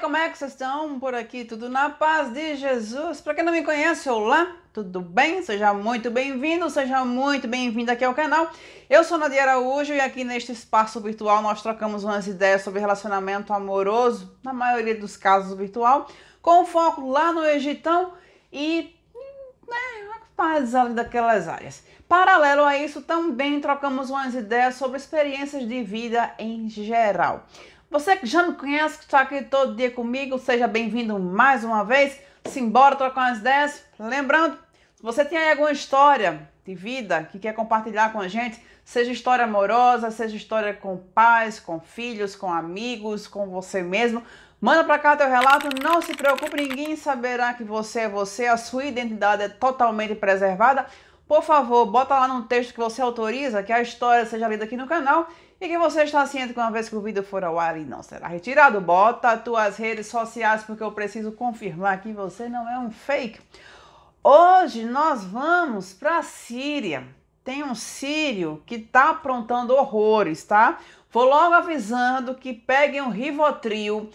como é que vocês estão por aqui? Tudo na paz de Jesus? Para quem não me conhece, olá, tudo bem? Seja muito bem-vindo, seja muito bem-vindo aqui ao canal. Eu sou Nadia Araújo e aqui neste espaço virtual nós trocamos umas ideias sobre relacionamento amoroso, na maioria dos casos virtual, com foco lá no Egitão e né, paz ali daquelas áreas. Paralelo a isso, também trocamos umas ideias sobre experiências de vida em geral. Você que já me conhece, que está aqui todo dia comigo, seja bem-vindo mais uma vez. Simbora trocar umas ideias. Lembrando, se você tem aí alguma história de vida que quer compartilhar com a gente, seja história amorosa, seja história com pais, com filhos, com amigos, com você mesmo, manda para cá teu relato. Não se preocupe, ninguém saberá que você é você, a sua identidade é totalmente preservada. Por favor, bota lá no texto que você autoriza que a história seja lida aqui no canal e que você está ciente que uma vez que o vídeo for ao ar e não será retirado, bota as tuas redes sociais porque eu preciso confirmar que você não é um fake. Hoje nós vamos para a Síria. Tem um sírio que está aprontando horrores, tá? Vou logo avisando que peguem um Rivotril,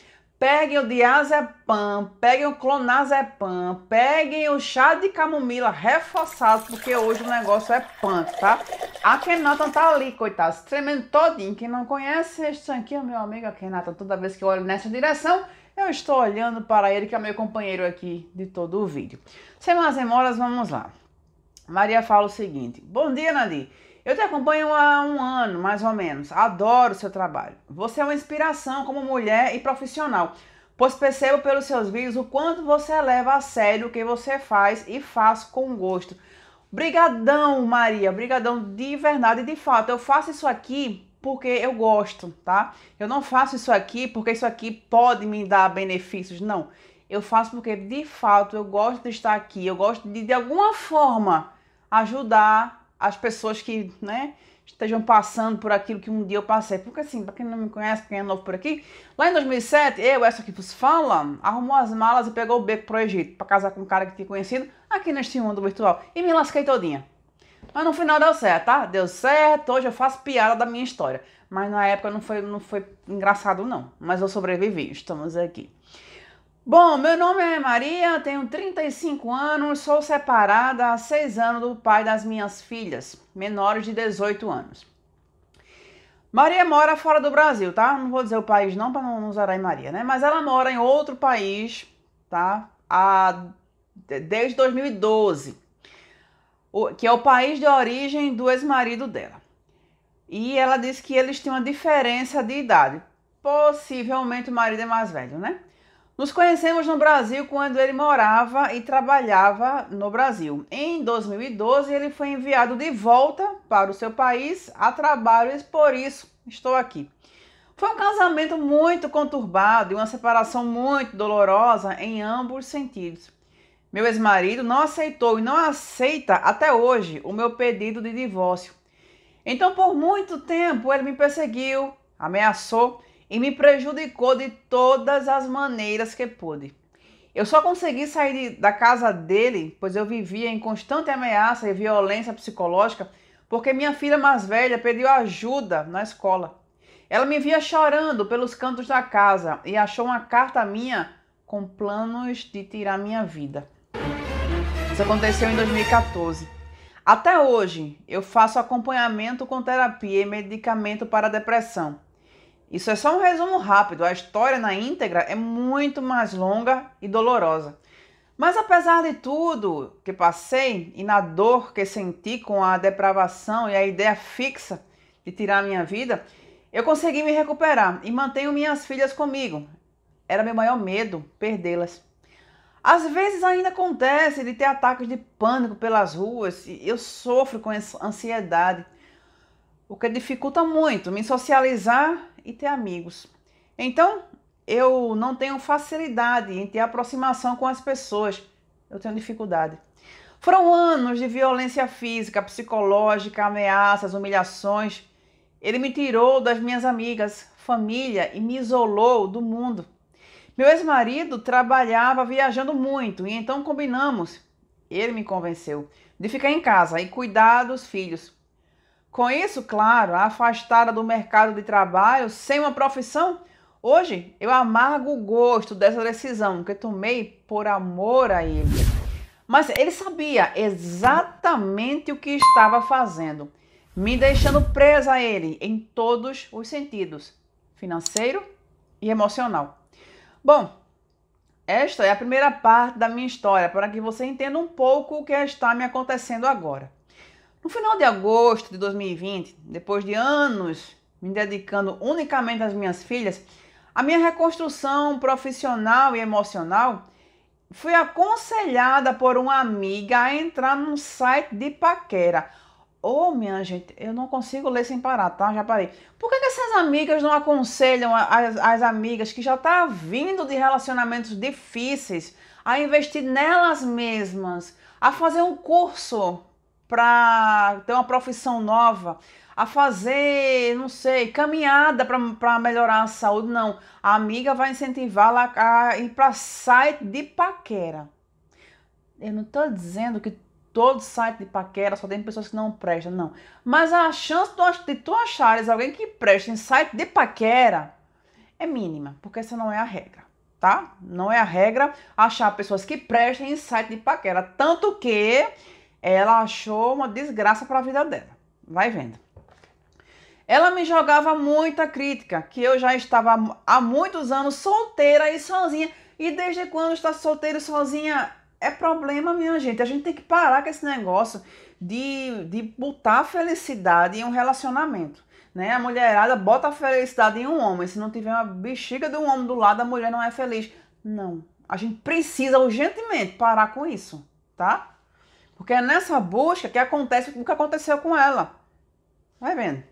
peguem o diazepam, peguem o clonazepam, peguem o chá de camomila reforçado, porque hoje o negócio é punk, tá? A Renata tá ali, coitada, tremendo todinho. Quem não conhece este aqui, é meu amigo, a Renata toda vez que eu olho nessa direção, eu estou olhando para ele, que é meu companheiro aqui de todo o vídeo. Sem mais demoras, vamos lá. Maria fala o seguinte: Bom dia, Nadir. Eu te acompanho há um ano, mais ou menos. Adoro o seu trabalho. Você é uma inspiração como mulher e profissional, pois percebo pelos seus vídeos o quanto você leva a sério o que você faz e faz com gosto. Brigadão, Maria. Brigadão de verdade de fato. Eu faço isso aqui porque eu gosto, tá? Eu não faço isso aqui porque isso aqui pode me dar benefícios, não. Eu faço porque de fato eu gosto de estar aqui, eu gosto de de alguma forma ajudar as pessoas que, né, estejam passando por aquilo que um dia eu passei. Porque assim, para quem não me conhece, quem é novo por aqui, lá em 2007, eu, essa que vos fala, arrumou as malas e pegou o beco pro Egito, para casar com um cara que tinha conhecido aqui neste mundo virtual. E me lasquei todinha. Mas no final deu certo, tá? Deu certo, hoje eu faço piada da minha história. Mas na época não foi, não foi engraçado não, mas eu sobrevivi, estamos aqui. Bom, meu nome é Maria, tenho 35 anos, sou separada há 6 anos do pai das minhas filhas, menores de 18 anos. Maria mora fora do Brasil, tá? Não vou dizer o país não para não usar aí Maria, né? Mas ela mora em outro país, tá? Há, desde 2012, que é o país de origem do ex-marido dela. E ela diz que eles têm uma diferença de idade. Possivelmente o marido é mais velho, né? Nos conhecemos no Brasil quando ele morava e trabalhava no Brasil. Em 2012, ele foi enviado de volta para o seu país a trabalho e por isso estou aqui. Foi um casamento muito conturbado e uma separação muito dolorosa em ambos os sentidos. Meu ex-marido não aceitou e não aceita até hoje o meu pedido de divórcio. Então, por muito tempo, ele me perseguiu, ameaçou e me prejudicou de todas as maneiras que pude. Eu só consegui sair de, da casa dele, pois eu vivia em constante ameaça e violência psicológica, porque minha filha mais velha pediu ajuda na escola. Ela me via chorando pelos cantos da casa e achou uma carta minha com planos de tirar minha vida. Isso aconteceu em 2014. Até hoje, eu faço acompanhamento com terapia e medicamento para depressão. Isso é só um resumo rápido, a história na íntegra é muito mais longa e dolorosa. Mas apesar de tudo que passei e na dor que senti com a depravação e a ideia fixa de tirar minha vida, eu consegui me recuperar e mantenho minhas filhas comigo. Era meu maior medo perdê-las. Às vezes ainda acontece de ter ataques de pânico pelas ruas e eu sofro com ansiedade, o que dificulta muito me socializar e ter amigos. Então, eu não tenho facilidade em ter aproximação com as pessoas. Eu tenho dificuldade. Foram anos de violência física, psicológica, ameaças, humilhações. Ele me tirou das minhas amigas, família e me isolou do mundo. Meu ex-marido trabalhava viajando muito e então combinamos. Ele me convenceu de ficar em casa e cuidar dos filhos. Com isso, claro, afastada do mercado de trabalho, sem uma profissão, hoje eu amargo o gosto dessa decisão que tomei por amor a ele. Mas ele sabia exatamente o que estava fazendo, me deixando presa a ele em todos os sentidos, financeiro e emocional. Bom, esta é a primeira parte da minha história, para que você entenda um pouco o que está me acontecendo agora. No final de agosto de 2020, depois de anos me dedicando unicamente às minhas filhas, a minha reconstrução profissional e emocional, fui aconselhada por uma amiga a entrar num site de paquera. Ô, oh, minha gente, eu não consigo ler sem parar, tá? Já parei. Por que, que essas amigas não aconselham as, as amigas que já estão tá vindo de relacionamentos difíceis a investir nelas mesmas, a fazer um curso para ter uma profissão nova, a fazer, não sei, caminhada para melhorar a saúde, não. A amiga vai incentivá-la a ir para site de paquera. Eu não estou dizendo que todo site de paquera só tem pessoas que não prestam, não. Mas a chance de tu achares alguém que preste em site de paquera é mínima, porque essa não é a regra, tá? Não é a regra achar pessoas que prestem em site de paquera. Tanto que ela achou uma desgraça para a vida dela. Vai vendo. Ela me jogava muita crítica, que eu já estava há muitos anos solteira e sozinha. E desde quando está solteira e sozinha é problema, minha gente. A gente tem que parar com esse negócio de, de botar felicidade em um relacionamento. Né? A mulherada bota a felicidade em um homem. Se não tiver uma bexiga de um homem do lado, a mulher não é feliz. Não. A gente precisa urgentemente parar com isso, tá? Porque é nessa busca que acontece o que aconteceu com ela. Vai vendo.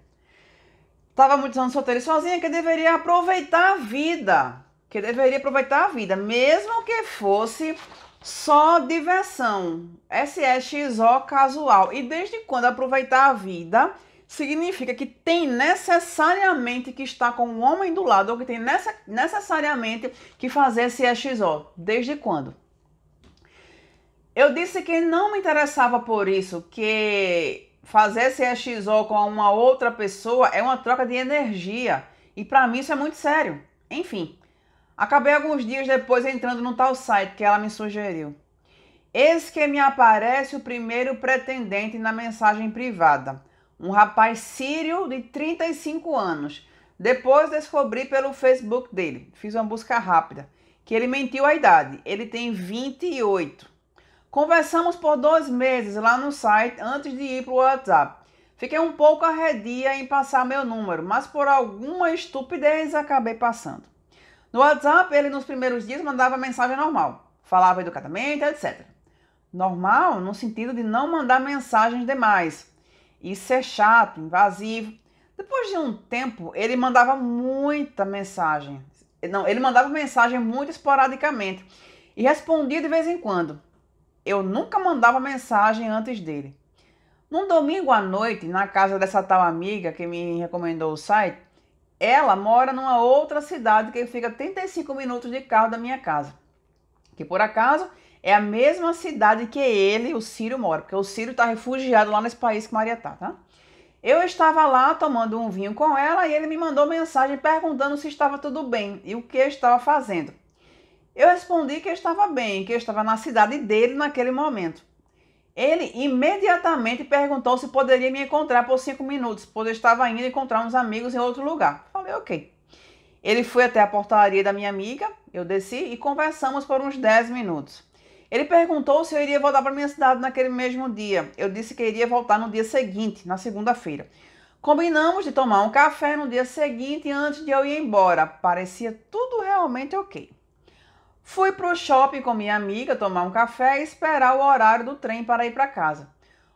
Estava muitos anos solteira e sozinha, que deveria aproveitar a vida. Que deveria aproveitar a vida, mesmo que fosse só diversão. s x o casual. E desde quando aproveitar a vida significa que tem necessariamente que estar com o um homem do lado, ou que tem necessariamente que fazer esse SXO. Desde quando? Eu disse que não me interessava por isso, que fazer CXO com uma outra pessoa é uma troca de energia. E para mim isso é muito sério. Enfim, acabei alguns dias depois entrando no tal site que ela me sugeriu. Eis que me aparece o primeiro pretendente na mensagem privada. Um rapaz sírio de 35 anos. Depois descobri pelo Facebook dele, fiz uma busca rápida, que ele mentiu a idade. Ele tem 28. Conversamos por dois meses lá no site antes de ir para o WhatsApp. Fiquei um pouco arredia em passar meu número, mas por alguma estupidez acabei passando. No WhatsApp, ele nos primeiros dias mandava mensagem normal, falava educadamente, etc. Normal no sentido de não mandar mensagens demais. Isso é chato, invasivo. Depois de um tempo, ele mandava muita mensagem. Não, ele mandava mensagem muito esporadicamente e respondia de vez em quando eu nunca mandava mensagem antes dele. Num domingo à noite, na casa dessa tal amiga que me recomendou o site, ela mora numa outra cidade que fica 35 minutos de carro da minha casa. Que por acaso é a mesma cidade que ele, o Ciro, mora, porque o Ciro está refugiado lá nesse país que Maria tá, tá? Eu estava lá tomando um vinho com ela e ele me mandou mensagem perguntando se estava tudo bem e o que eu estava fazendo. Eu respondi que eu estava bem, que eu estava na cidade dele naquele momento. Ele imediatamente perguntou se poderia me encontrar por cinco minutos, pois eu estava indo encontrar uns amigos em outro lugar. Falei, ok. Ele foi até a portaria da minha amiga, eu desci e conversamos por uns dez minutos. Ele perguntou se eu iria voltar para minha cidade naquele mesmo dia. Eu disse que iria voltar no dia seguinte, na segunda-feira. Combinamos de tomar um café no dia seguinte antes de eu ir embora. Parecia tudo realmente ok. Fui pro shopping com minha amiga tomar um café e esperar o horário do trem para ir para casa.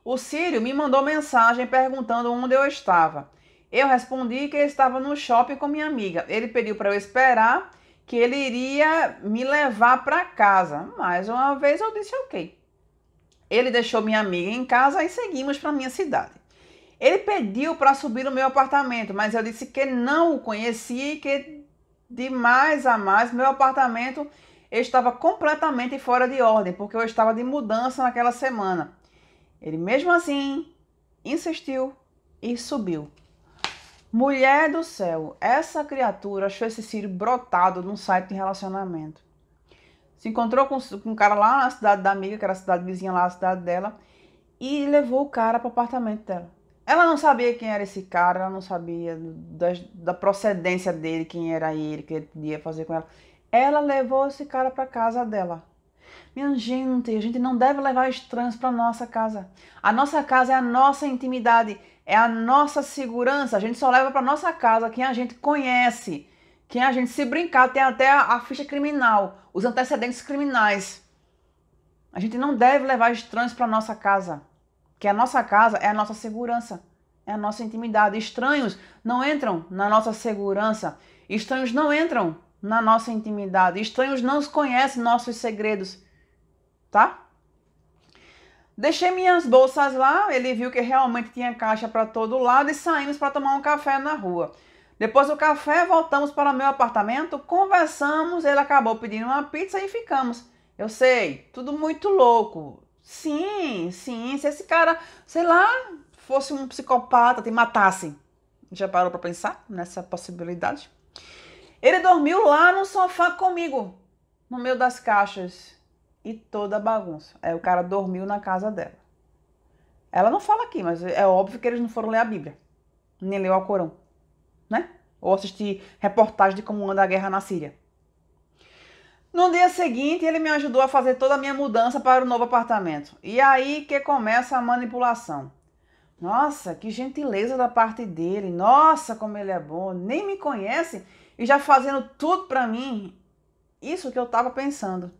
O Círio me mandou mensagem perguntando onde eu estava. Eu respondi que estava no shopping com minha amiga. Ele pediu para eu esperar que ele iria me levar para casa. Mais uma vez eu disse ok. Ele deixou minha amiga em casa e seguimos para minha cidade. Ele pediu para subir no meu apartamento, mas eu disse que não o conhecia e que de mais a mais meu apartamento eu estava completamente fora de ordem, porque eu estava de mudança naquela semana. Ele mesmo assim insistiu e subiu. Mulher do céu, essa criatura achou esse Ciro brotado num site de relacionamento. Se encontrou com, com um cara lá na cidade da amiga, que era a cidade vizinha lá, a cidade dela, e levou o cara para o apartamento dela. Ela não sabia quem era esse cara, ela não sabia da, da procedência dele, quem era ele, o que ele podia fazer com ela. Ela levou esse cara para casa dela. Minha gente, a gente não deve levar estranhos para nossa casa. A nossa casa é a nossa intimidade, é a nossa segurança. A gente só leva para nossa casa quem a gente conhece, quem a gente se brincar tem até a, a ficha criminal, os antecedentes criminais. A gente não deve levar estranhos para nossa casa, que a nossa casa é a nossa segurança, é a nossa intimidade. Estranhos não entram na nossa segurança. Estranhos não entram na nossa intimidade. Estranhos não conhecem nossos segredos, tá? Deixei minhas bolsas lá, ele viu que realmente tinha caixa para todo lado e saímos para tomar um café na rua. Depois do café, voltamos para meu apartamento, conversamos, ele acabou pedindo uma pizza e ficamos. Eu sei, tudo muito louco. Sim, sim, se esse cara, sei lá, fosse um psicopata, te matasse. Já parou para pensar nessa possibilidade? Ele dormiu lá no sofá comigo, no meio das caixas e toda a bagunça. Aí é, o cara dormiu na casa dela. Ela não fala aqui, mas é óbvio que eles não foram ler a Bíblia, nem ler o Alcorão, né? Ou assistir reportagem de como anda a guerra na Síria. No dia seguinte, ele me ajudou a fazer toda a minha mudança para o novo apartamento. E aí que começa a manipulação. Nossa, que gentileza da parte dele. Nossa, como ele é bom. Nem me conhece e já fazendo tudo para mim, isso que eu estava pensando.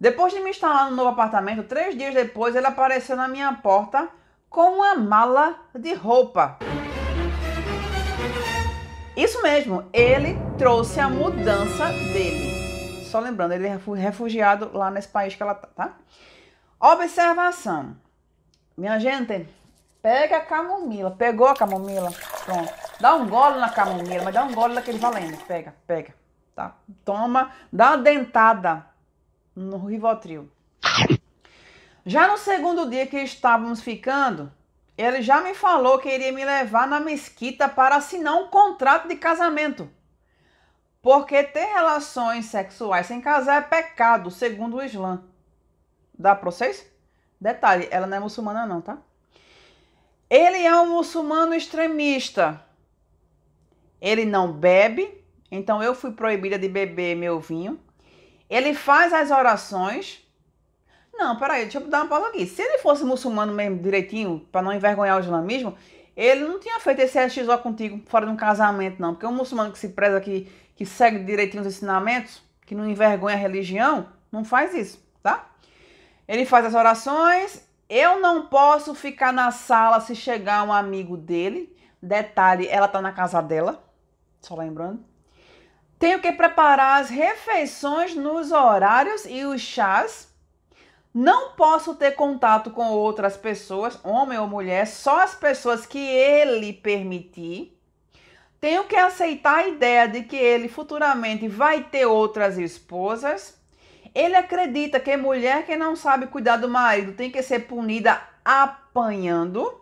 Depois de me instalar no novo apartamento, três dias depois ele apareceu na minha porta com uma mala de roupa. Isso mesmo, ele trouxe a mudança dele. Só lembrando, ele é refugiado lá nesse país que ela tá, tá? Observação. Minha gente, Pega a camomila. Pegou a camomila. Pronto. Dá um gole na camomila, mas dá um gole naquele valendo. Pega, pega. Tá? Toma, dá uma dentada no Rivotril. Já no segundo dia que estávamos ficando, ele já me falou que iria me levar na mesquita para assinar um contrato de casamento. Porque ter relações sexuais sem casar é pecado, segundo o Islã. Dá pra vocês? Detalhe, ela não é muçulmana não, tá? Ele é um muçulmano extremista. Ele não bebe, então eu fui proibida de beber meu vinho. Ele faz as orações. Não, peraí, deixa eu dar uma pausa aqui. Se ele fosse muçulmano mesmo direitinho, para não envergonhar o islamismo, ele não tinha feito esse SXO contigo fora de um casamento, não. Porque um muçulmano que se preza, que, que segue direitinho os ensinamentos, que não envergonha a religião, não faz isso, tá? Ele faz as orações, eu não posso ficar na sala se chegar um amigo dele. Detalhe, ela tá na casa dela, só lembrando. Tenho que preparar as refeições nos horários e os chás. Não posso ter contato com outras pessoas, homem ou mulher, só as pessoas que ele permitir. Tenho que aceitar a ideia de que ele futuramente vai ter outras esposas. Ele acredita que é mulher que não sabe cuidar do marido tem que ser punida apanhando.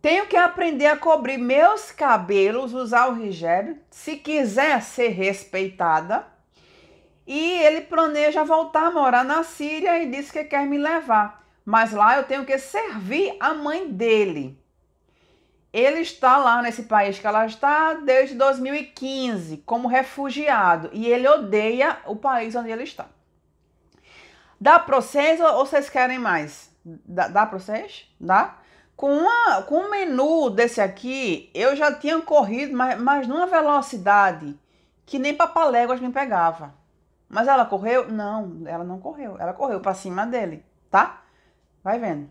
Tenho que aprender a cobrir meus cabelos, usar o hijab, se quiser ser respeitada. E ele planeja voltar a morar na Síria e diz que quer me levar. Mas lá eu tenho que servir a mãe dele. Ele está lá nesse país que ela está desde 2015 como refugiado e ele odeia o país onde ele está. Dá para vocês ou vocês querem mais? Dá, dá pra vocês? Dá? Com, uma, com um menu desse aqui, eu já tinha corrido, mas, mas numa velocidade que nem papaléguas me pegava. Mas ela correu? Não, ela não correu. Ela correu para cima dele, tá? Vai vendo.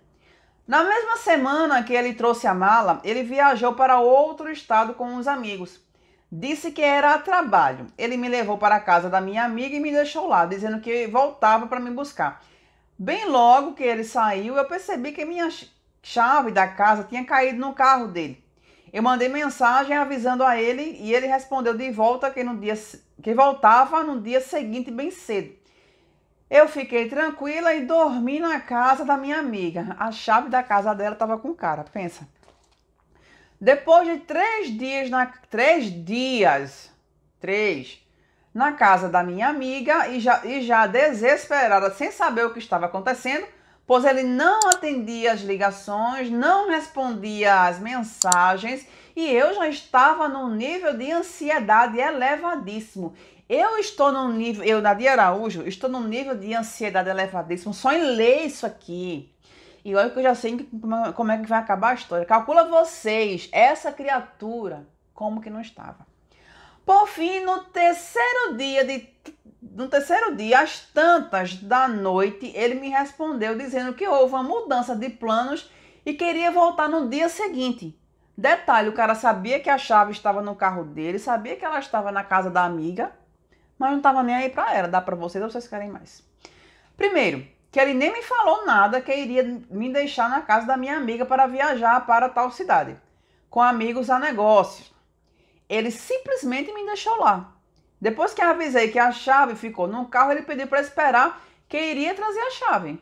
Na mesma semana que ele trouxe a mala, ele viajou para outro estado com os amigos. Disse que era a trabalho. Ele me levou para a casa da minha amiga e me deixou lá, dizendo que voltava para me buscar. Bem logo que ele saiu, eu percebi que minha chave da casa tinha caído no carro dele. Eu mandei mensagem avisando a ele e ele respondeu de volta que, no dia, que voltava no dia seguinte, bem cedo. Eu fiquei tranquila e dormi na casa da minha amiga. A chave da casa dela estava com cara, pensa. Depois de três dias, na, três dias, três, na casa da minha amiga e já, e já desesperada, sem saber o que estava acontecendo, pois ele não atendia as ligações, não respondia as mensagens e eu já estava num nível de ansiedade elevadíssimo. Eu estou num nível, eu, Nadia Araújo, estou num nível de ansiedade elevadíssimo, só em ler isso aqui. E olha que eu já sei é, como é que vai acabar a história. Calcula vocês, essa criatura, como que não estava. Por fim, no terceiro dia de no terceiro dia, às tantas da noite, ele me respondeu dizendo que houve uma mudança de planos e queria voltar no dia seguinte. Detalhe, o cara sabia que a chave estava no carro dele, sabia que ela estava na casa da amiga, mas não estava nem aí para ela. Dá para vocês ou vocês querem mais? Primeiro, que ele nem me falou nada que iria me deixar na casa da minha amiga para viajar para tal cidade, com amigos a negócios. Ele simplesmente me deixou lá. Depois que avisei que a chave ficou no carro, ele pediu para esperar que iria trazer a chave.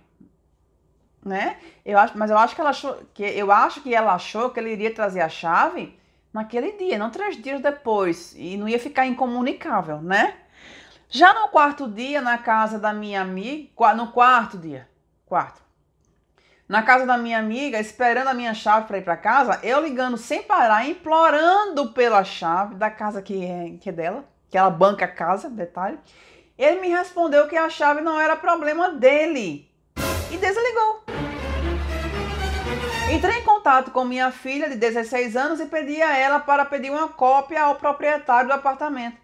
Né? Eu acho, mas eu acho que ela achou que eu acho que ela achou que ele iria trazer a chave naquele dia, não três dias depois, e não ia ficar incomunicável, né? Já no quarto dia, na casa da minha amiga, no quarto dia, quarto, na casa da minha amiga, esperando a minha chave para ir para casa, eu ligando sem parar, implorando pela chave da casa que é, que é dela, que ela banca a casa, detalhe. Ele me respondeu que a chave não era problema dele e desligou. Entrei em contato com minha filha de 16 anos e pedi a ela para pedir uma cópia ao proprietário do apartamento.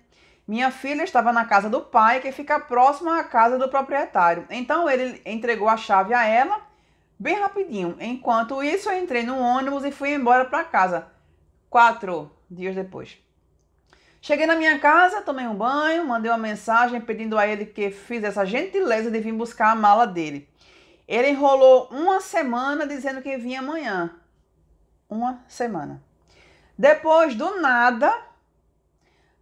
Minha filha estava na casa do pai, que fica próxima à casa do proprietário. Então ele entregou a chave a ela bem rapidinho. Enquanto isso, eu entrei no ônibus e fui embora para casa. Quatro dias depois. Cheguei na minha casa, tomei um banho, mandei uma mensagem pedindo a ele que fizesse a gentileza de vir buscar a mala dele. Ele enrolou uma semana dizendo que vinha amanhã. Uma semana. Depois, do nada,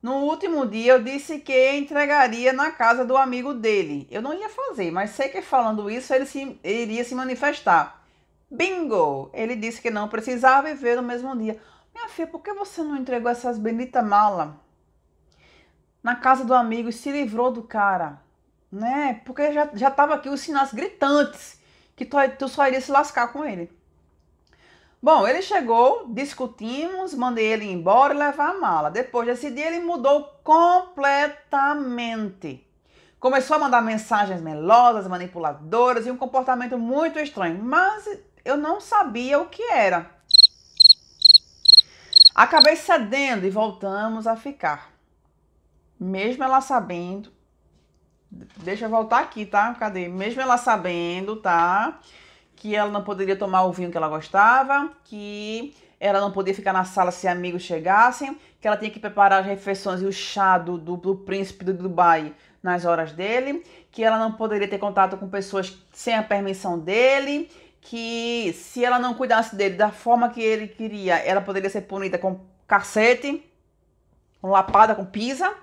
no último dia eu disse que entregaria na casa do amigo dele. Eu não ia fazer, mas sei que falando isso ele, se, ele iria se manifestar. Bingo! Ele disse que não precisava viver no mesmo dia. Minha filha, por que você não entregou essas benditas malas na casa do amigo e se livrou do cara? Né? Porque já, já aqui os sinais gritantes que tu, tu só iria se lascar com ele. Bom, ele chegou, discutimos, mandei ele embora e levar a mala. Depois desse dia ele mudou completamente. Começou a mandar mensagens melosas, manipuladoras e um comportamento muito estranho, mas eu não sabia o que era. Acabei cedendo e voltamos a ficar. Mesmo ela sabendo. Deixa eu voltar aqui, tá? Cadê? Mesmo ela sabendo, tá? que ela não poderia tomar o vinho que ela gostava, que ela não poderia ficar na sala se amigos chegassem, que ela tinha que preparar as refeições e o chá do, do, do príncipe do Dubai nas horas dele, que ela não poderia ter contato com pessoas sem a permissão dele, que se ela não cuidasse dele da forma que ele queria, ela poderia ser punida com cacete, com lapada, com pisa,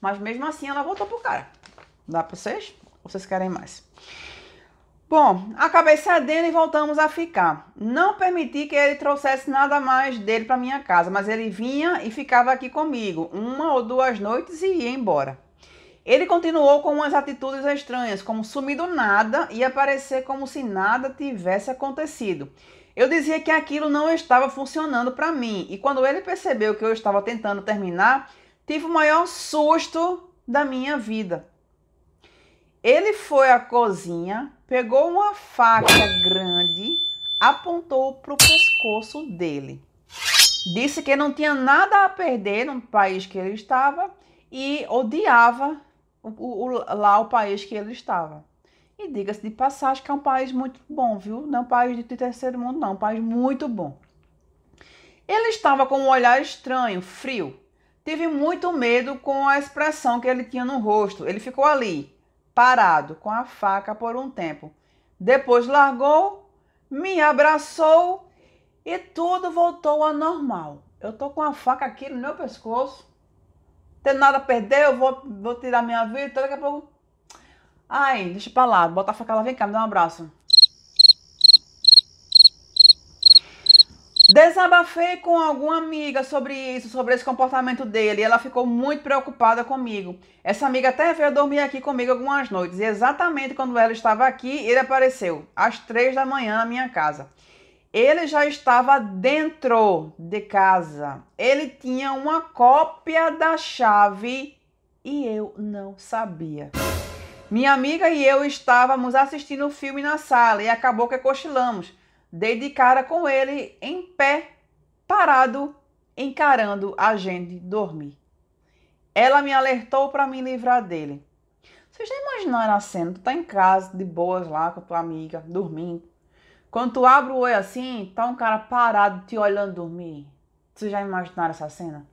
mas mesmo assim ela voltou pro cara. Dá pra vocês? Ou vocês querem mais? Bom, acabei cedendo e voltamos a ficar. Não permiti que ele trouxesse nada mais dele para minha casa, mas ele vinha e ficava aqui comigo uma ou duas noites e ia embora. Ele continuou com umas atitudes estranhas, como sumir do nada e aparecer como se nada tivesse acontecido. Eu dizia que aquilo não estava funcionando para mim, e quando ele percebeu que eu estava tentando terminar, tive o maior susto da minha vida. Ele foi à cozinha pegou uma faca grande, apontou para o pescoço dele. Disse que não tinha nada a perder no país que ele estava e odiava o, o, lá o país que ele estava. E diga-se de passagem que é um país muito bom, viu? Não é um país de terceiro mundo, não, é um país muito bom. Ele estava com um olhar estranho, frio. Tive muito medo com a expressão que ele tinha no rosto. Ele ficou ali, parado com a faca por um tempo. Depois largou, me abraçou e tudo voltou ao normal. Eu tô com a faca aqui no meu pescoço. Tem nada a perder, eu vou, vou tirar minha vida, daqui a pouco. Ai, deixa pra lá, bota a faca lá, vem cá, me dá um abraço. Desabafei com alguma amiga sobre isso, sobre esse comportamento dele, e ela ficou muito preocupada comigo. Essa amiga até veio dormir aqui comigo algumas noites, e exatamente quando ela estava aqui, ele apareceu, às três da manhã na minha casa. Ele já estava dentro de casa. Ele tinha uma cópia da chave e eu não sabia. Minha amiga e eu estávamos assistindo o um filme na sala e acabou que cochilamos dei de cara com ele em pé, parado, encarando a gente dormir. Ela me alertou para me livrar dele. Vocês já imaginaram a cena? Tu tá em casa, de boas lá com a tua amiga, dormindo. Quando tu abre o olho assim, tá um cara parado te olhando dormir. Vocês já imaginaram essa cena?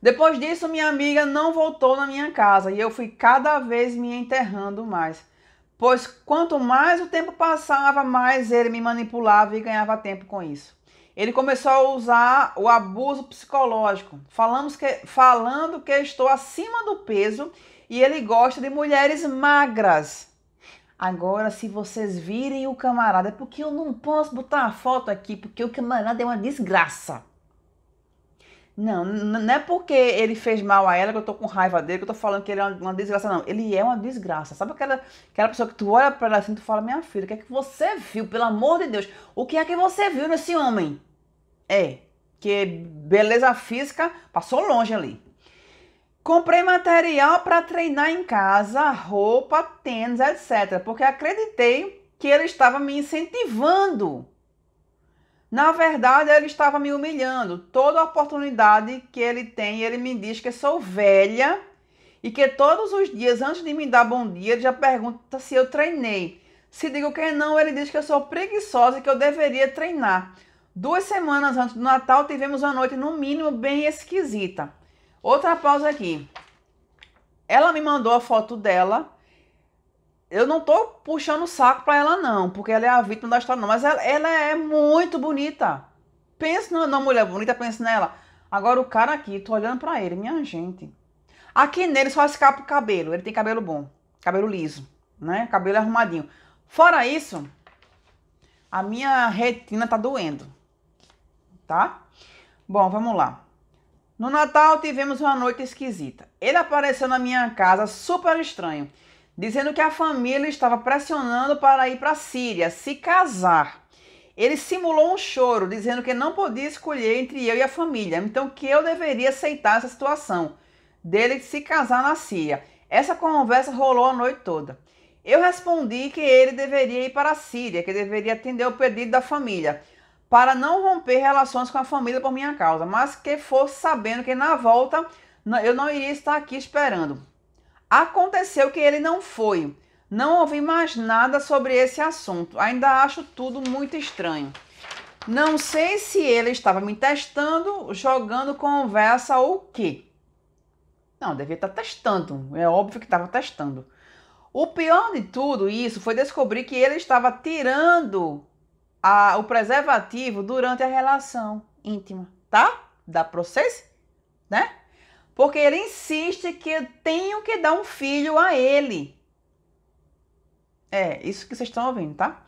Depois disso, minha amiga não voltou na minha casa e eu fui cada vez me enterrando mais pois quanto mais o tempo passava, mais ele me manipulava e ganhava tempo com isso. Ele começou a usar o abuso psicológico, falamos que, falando que estou acima do peso e ele gosta de mulheres magras. Agora, se vocês virem o camarada, é porque eu não posso botar a foto aqui, porque o camarada é uma desgraça. Não, não é porque ele fez mal a ela que eu tô com raiva dele, que eu tô falando que ele é uma, uma desgraça, não. Ele é uma desgraça. Sabe aquela, aquela pessoa que tu olha pra ela assim, tu fala, minha filha, o que é que você viu? Pelo amor de Deus, o que é que você viu nesse homem? É, que beleza física passou longe ali. Comprei material para treinar em casa, roupa, tênis, etc. Porque acreditei que ele estava me incentivando na verdade, ele estava me humilhando. Toda oportunidade que ele tem, ele me diz que sou velha e que todos os dias, antes de me dar bom dia, ele já pergunta se eu treinei. Se digo que não, ele diz que eu sou preguiçosa e que eu deveria treinar. Duas semanas antes do Natal, tivemos uma noite, no mínimo, bem esquisita. Outra pausa aqui. Ela me mandou a foto dela eu não tô puxando o saco pra ela, não, porque ela é a vítima da história, não. Mas ela, ela é muito bonita. Pensa na, mulher bonita, pensa nela. Agora o cara aqui, tô olhando pra ele, minha gente. Aqui nele só escapa o cabelo. Ele tem cabelo bom, cabelo liso, né? Cabelo arrumadinho. Fora isso, a minha retina tá doendo, tá? Bom, vamos lá. No Natal tivemos uma noite esquisita. Ele apareceu na minha casa super estranho dizendo que a família estava pressionando para ir para a Síria se casar. Ele simulou um choro, dizendo que não podia escolher entre eu e a família, então que eu deveria aceitar essa situação dele se casar na Síria. Essa conversa rolou a noite toda. Eu respondi que ele deveria ir para a Síria, que deveria atender o pedido da família, para não romper relações com a família por minha causa, mas que fosse sabendo que na volta eu não iria estar aqui esperando. Aconteceu que ele não foi. Não ouvi mais nada sobre esse assunto. Ainda acho tudo muito estranho. Não sei se ele estava me testando, jogando conversa ou o quê. Não, devia estar testando. É óbvio que estava testando. O pior de tudo isso foi descobrir que ele estava tirando a, o preservativo durante a relação íntima, tá? Dá pra vocês? Né? porque ele insiste que eu tenho que dar um filho a ele. É, isso que vocês estão ouvindo, tá?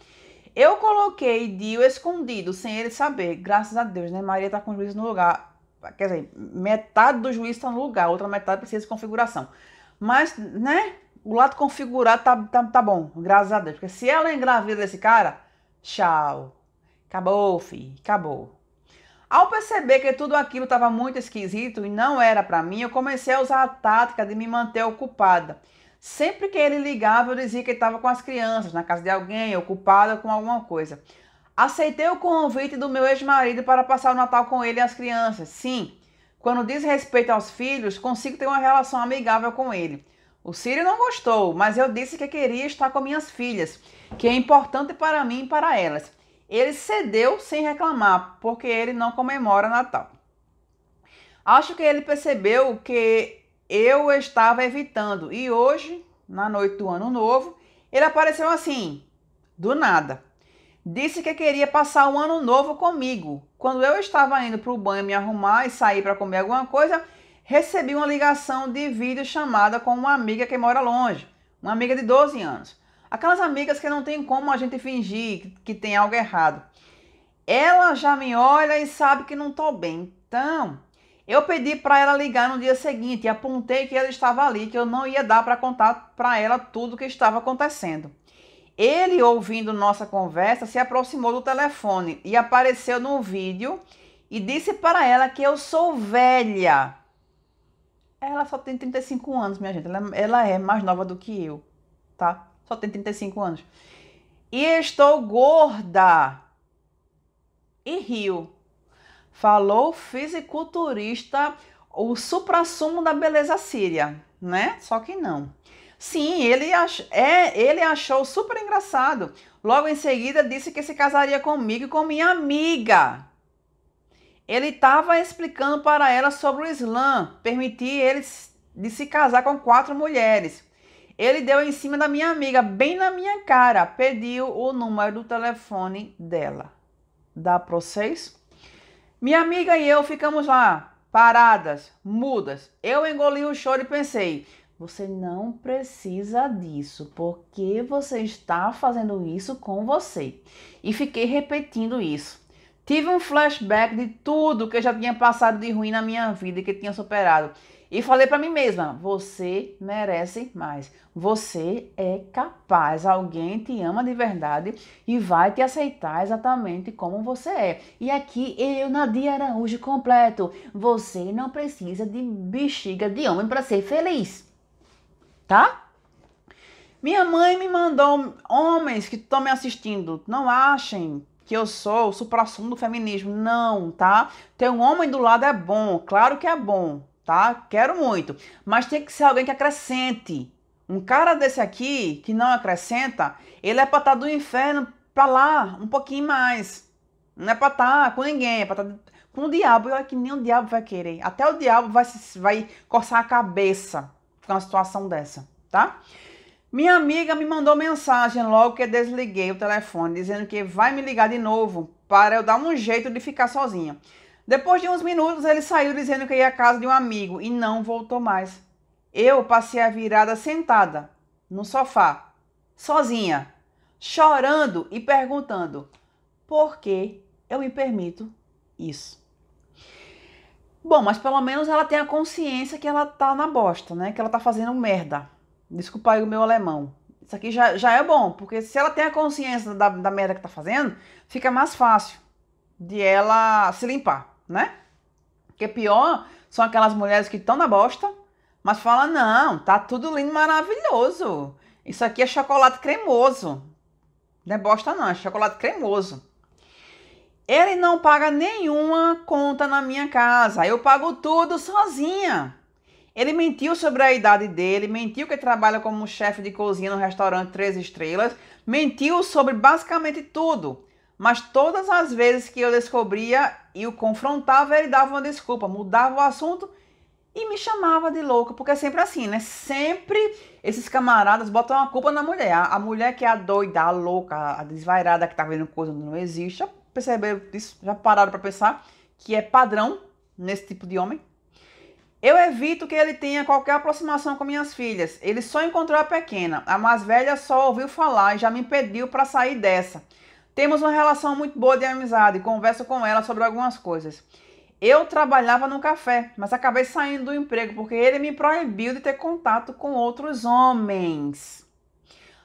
Eu coloquei Dio escondido, sem ele saber. Graças a Deus, né? Maria tá com o juiz no lugar. Quer dizer, metade do juiz está no lugar, outra metade precisa de configuração. Mas, né? O lado configurado tá, tá, tá bom, graças a Deus. Porque se ela engravida desse cara, tchau. Acabou, filho. Acabou. Ao perceber que tudo aquilo estava muito esquisito e não era para mim, eu comecei a usar a tática de me manter ocupada. Sempre que ele ligava, eu dizia que estava com as crianças, na casa de alguém, ocupada com alguma coisa. Aceitei o convite do meu ex-marido para passar o Natal com ele e as crianças. Sim, quando diz respeito aos filhos, consigo ter uma relação amigável com ele. O Círio não gostou, mas eu disse que queria estar com minhas filhas, que é importante para mim e para elas. Ele cedeu sem reclamar, porque ele não comemora Natal. Acho que ele percebeu que eu estava evitando e hoje, na noite do Ano Novo, ele apareceu assim, do nada. Disse que queria passar o ano novo comigo. Quando eu estava indo para o banho me arrumar e sair para comer alguma coisa, recebi uma ligação de vídeo chamada com uma amiga que mora longe, uma amiga de 12 anos. Aquelas amigas que não tem como a gente fingir que tem algo errado. Ela já me olha e sabe que não tô bem. Então, eu pedi para ela ligar no dia seguinte e apontei que ela estava ali, que eu não ia dar para contar para ela tudo o que estava acontecendo. Ele, ouvindo nossa conversa, se aproximou do telefone e apareceu no vídeo e disse para ela que eu sou velha. Ela só tem 35 anos, minha gente. Ela, ela é mais nova do que eu, tá? Só tem 35 anos. E estou gorda. E riu. Falou o fisiculturista, o suprassumo da beleza síria, né? Só que não. Sim, ele, ach... é, ele achou super engraçado. Logo em seguida disse que se casaria comigo e com minha amiga. Ele estava explicando para ela sobre o Islã, permitir ele de se casar com quatro mulheres. Ele deu em cima da minha amiga, bem na minha cara. Pediu o número do telefone dela. Dá para vocês? Minha amiga e eu ficamos lá, paradas, mudas. Eu engoli o choro e pensei: você não precisa disso, porque você está fazendo isso com você. E fiquei repetindo isso. Tive um flashback de tudo que eu já tinha passado de ruim na minha vida e que tinha superado. E falei para mim mesma: você merece mais. Você é capaz. Alguém te ama de verdade e vai te aceitar exatamente como você é. E aqui eu, Nadia Araújo, completo. Você não precisa de bexiga de homem para ser feliz. Tá? Minha mãe me mandou homens que estão me assistindo, não achem que eu sou o supra do feminismo. Não, tá? Ter um homem do lado é bom, claro que é bom, tá? Quero muito. Mas tem que ser alguém que acrescente. Um cara desse aqui, que não acrescenta, ele é pra estar tá do inferno pra lá, um pouquinho mais. Não é pra estar tá com ninguém, é pra tá estar com o diabo. E olha que nem o diabo vai querer. Até o diabo vai, vai coçar a cabeça com uma situação dessa, tá? Minha amiga me mandou mensagem logo que desliguei o telefone, dizendo que vai me ligar de novo para eu dar um jeito de ficar sozinha. Depois de uns minutos, ele saiu dizendo que ia à casa de um amigo e não voltou mais. Eu passei a virada sentada, no sofá, sozinha, chorando e perguntando por que eu me permito isso. Bom, mas pelo menos ela tem a consciência que ela tá na bosta, né? Que ela tá fazendo merda. Desculpa aí o meu alemão. Isso aqui já, já é bom, porque se ela tem a consciência da, da merda que tá fazendo, fica mais fácil de ela se limpar né? Porque pior são aquelas mulheres que estão na bosta, mas falam: não, tá tudo lindo, maravilhoso. Isso aqui é chocolate cremoso. Não é bosta, não, é chocolate cremoso. Ele não paga nenhuma conta na minha casa. Eu pago tudo sozinha. Ele mentiu sobre a idade dele, mentiu que trabalha como chefe de cozinha no restaurante Três Estrelas, mentiu sobre basicamente tudo. Mas todas as vezes que eu descobria, e o confrontava, ele dava uma desculpa, mudava o assunto e me chamava de louca, porque é sempre assim, né? Sempre esses camaradas botam a culpa na mulher. A, mulher que é a doida, a louca, a desvairada que tá vendo coisa que não existe, já perceberam isso, já pararam para pensar que é padrão nesse tipo de homem. Eu evito que ele tenha qualquer aproximação com minhas filhas. Ele só encontrou a pequena. A mais velha só ouviu falar e já me pediu para sair dessa. Temos uma relação muito boa de amizade, e converso com ela sobre algumas coisas. Eu trabalhava no café, mas acabei saindo do emprego porque ele me proibiu de ter contato com outros homens.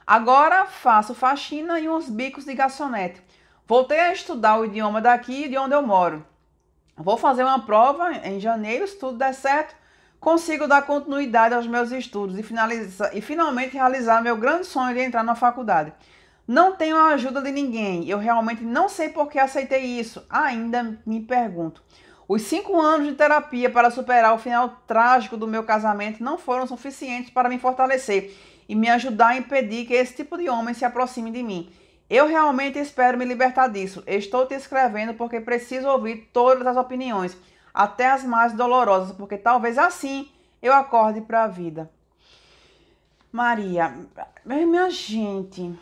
Agora faço faxina e uns bicos de garçonete. Voltei a estudar o idioma daqui de onde eu moro. Vou fazer uma prova em janeiro, se tudo der certo, consigo dar continuidade aos meus estudos e, finaliza, e finalmente realizar meu grande sonho de entrar na faculdade. Não tenho a ajuda de ninguém. Eu realmente não sei por que aceitei isso. Ainda me pergunto. Os cinco anos de terapia para superar o final trágico do meu casamento não foram suficientes para me fortalecer e me ajudar a impedir que esse tipo de homem se aproxime de mim. Eu realmente espero me libertar disso. Estou te escrevendo porque preciso ouvir todas as opiniões, até as mais dolorosas, porque talvez assim eu acorde para a vida. Maria, minha gente.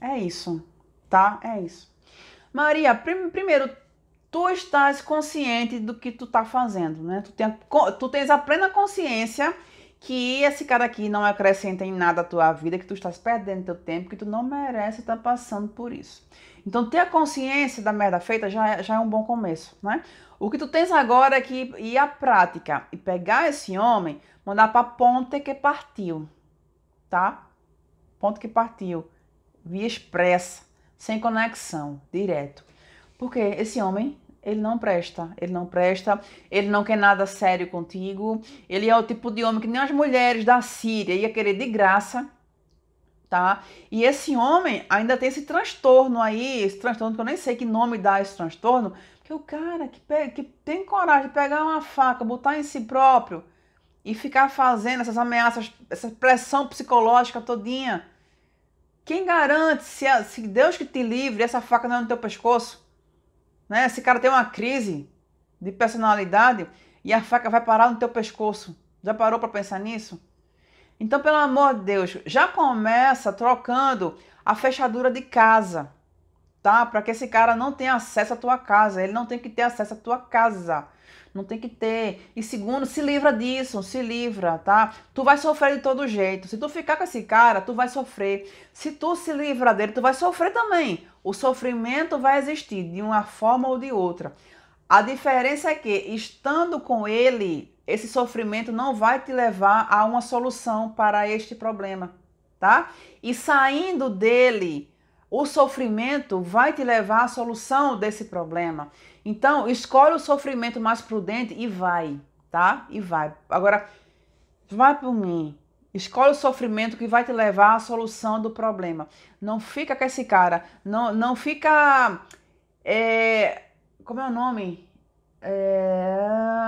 É isso, tá? É isso. Maria, prim primeiro, tu estás consciente do que tu tá fazendo, né? Tu, tem, tu tens a plena consciência que esse cara aqui não acrescenta em nada a tua vida, que tu estás perdendo teu tempo, que tu não merece estar tá passando por isso. Então, ter a consciência da merda feita já é, já é um bom começo, né? O que tu tens agora é que ir à prática e pegar esse homem, mandar pra ponte que partiu, tá? Ponto que partiu via expressa, sem conexão, direto. Porque esse homem, ele não presta, ele não presta, ele não quer nada sério contigo, ele é o tipo de homem que nem as mulheres da Síria ia querer de graça, tá? E esse homem ainda tem esse transtorno aí, esse transtorno que eu nem sei que nome dá esse transtorno, que é o cara que, pega, que tem coragem de pegar uma faca, botar em si próprio e ficar fazendo essas ameaças, essa pressão psicológica todinha, quem garante se, a, se Deus que te livre, essa faca não é no teu pescoço? Né? Esse cara tem uma crise de personalidade e a faca vai parar no teu pescoço. Já parou para pensar nisso? Então, pelo amor de Deus, já começa trocando a fechadura de casa. Tá? para que esse cara não tenha acesso à tua casa. Ele não tem que ter acesso à tua casa. Não tem que ter. E segundo, se livra disso, se livra, tá? Tu vai sofrer de todo jeito. Se tu ficar com esse cara, tu vai sofrer. Se tu se livra dele, tu vai sofrer também. O sofrimento vai existir de uma forma ou de outra. A diferença é que estando com ele, esse sofrimento não vai te levar a uma solução para este problema, tá? E saindo dele, o sofrimento vai te levar à solução desse problema. Então, escolhe o sofrimento mais prudente e vai, tá? E vai. Agora, vai por mim. Escolhe o sofrimento que vai te levar à solução do problema. Não fica com esse cara. Não, não fica. É, como é o nome? É,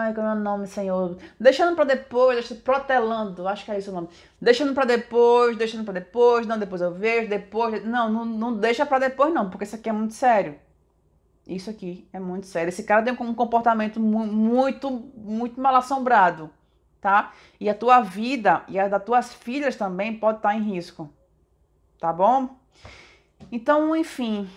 Ai, como é o nome, Senhor? Deixando para depois, protelando, acho que é isso o nome. Deixando para depois, deixando para depois, não, depois eu vejo, depois. Não, não, não deixa para depois, não, porque isso aqui é muito sério. Isso aqui é muito sério. Esse cara tem um comportamento mu muito, muito mal assombrado, tá? E a tua vida e a das tuas filhas também pode estar tá em risco, tá bom? Então, enfim,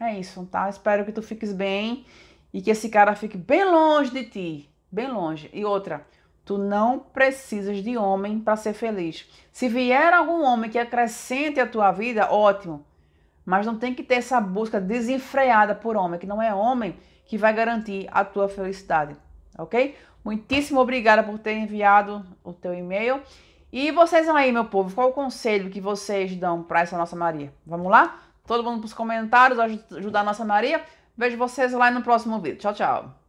é isso, tá? Espero que tu fiques bem e que esse cara fique bem longe de ti bem longe. E outra, tu não precisas de homem para ser feliz. Se vier algum homem que acrescente a tua vida, ótimo. Mas não tem que ter essa busca desenfreada por homem, que não é homem que vai garantir a tua felicidade, ok? Muitíssimo obrigada por ter enviado o teu e-mail. E vocês aí, meu povo, qual o conselho que vocês dão para essa nossa Maria? Vamos lá? Todo mundo para os comentários ajudar a nossa Maria. Vejo vocês lá no próximo vídeo. Tchau, tchau.